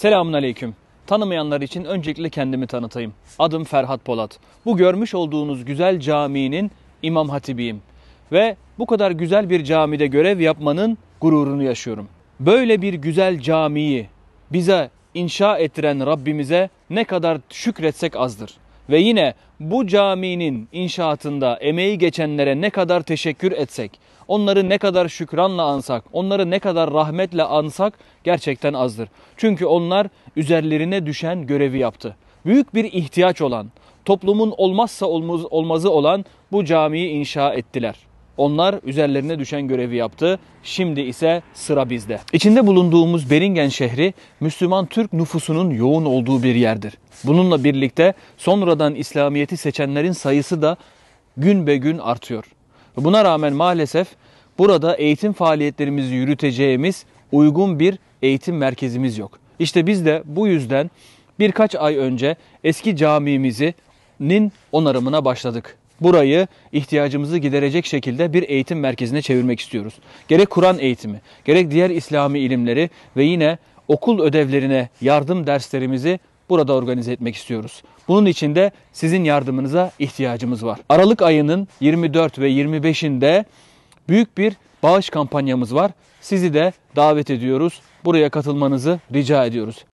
Selamun Aleyküm. Tanımayanlar için öncelikle kendimi tanıtayım. Adım Ferhat Polat. Bu görmüş olduğunuz güzel caminin imam hatibiyim. Ve bu kadar güzel bir camide görev yapmanın gururunu yaşıyorum. Böyle bir güzel camiyi bize inşa ettiren Rabbimize ne kadar şükretsek azdır ve yine bu caminin inşaatında emeği geçenlere ne kadar teşekkür etsek, onları ne kadar şükranla ansak, onları ne kadar rahmetle ansak gerçekten azdır. Çünkü onlar üzerlerine düşen görevi yaptı. Büyük bir ihtiyaç olan, toplumun olmazsa olmaz, olmazı olan bu camiyi inşa ettiler.'' Onlar üzerlerine düşen görevi yaptı. Şimdi ise sıra bizde. İçinde bulunduğumuz Beringen şehri Müslüman Türk nüfusunun yoğun olduğu bir yerdir. Bununla birlikte sonradan İslamiyet'i seçenlerin sayısı da gün be gün artıyor. Buna rağmen maalesef burada eğitim faaliyetlerimizi yürüteceğimiz uygun bir eğitim merkezimiz yok. İşte biz de bu yüzden birkaç ay önce eski camimizi nin onarımına başladık burayı ihtiyacımızı giderecek şekilde bir eğitim merkezine çevirmek istiyoruz. Gerek Kur'an eğitimi, gerek diğer İslami ilimleri ve yine okul ödevlerine yardım derslerimizi burada organize etmek istiyoruz. Bunun için de sizin yardımınıza ihtiyacımız var. Aralık ayının 24 ve 25'inde büyük bir bağış kampanyamız var. Sizi de davet ediyoruz. Buraya katılmanızı rica ediyoruz.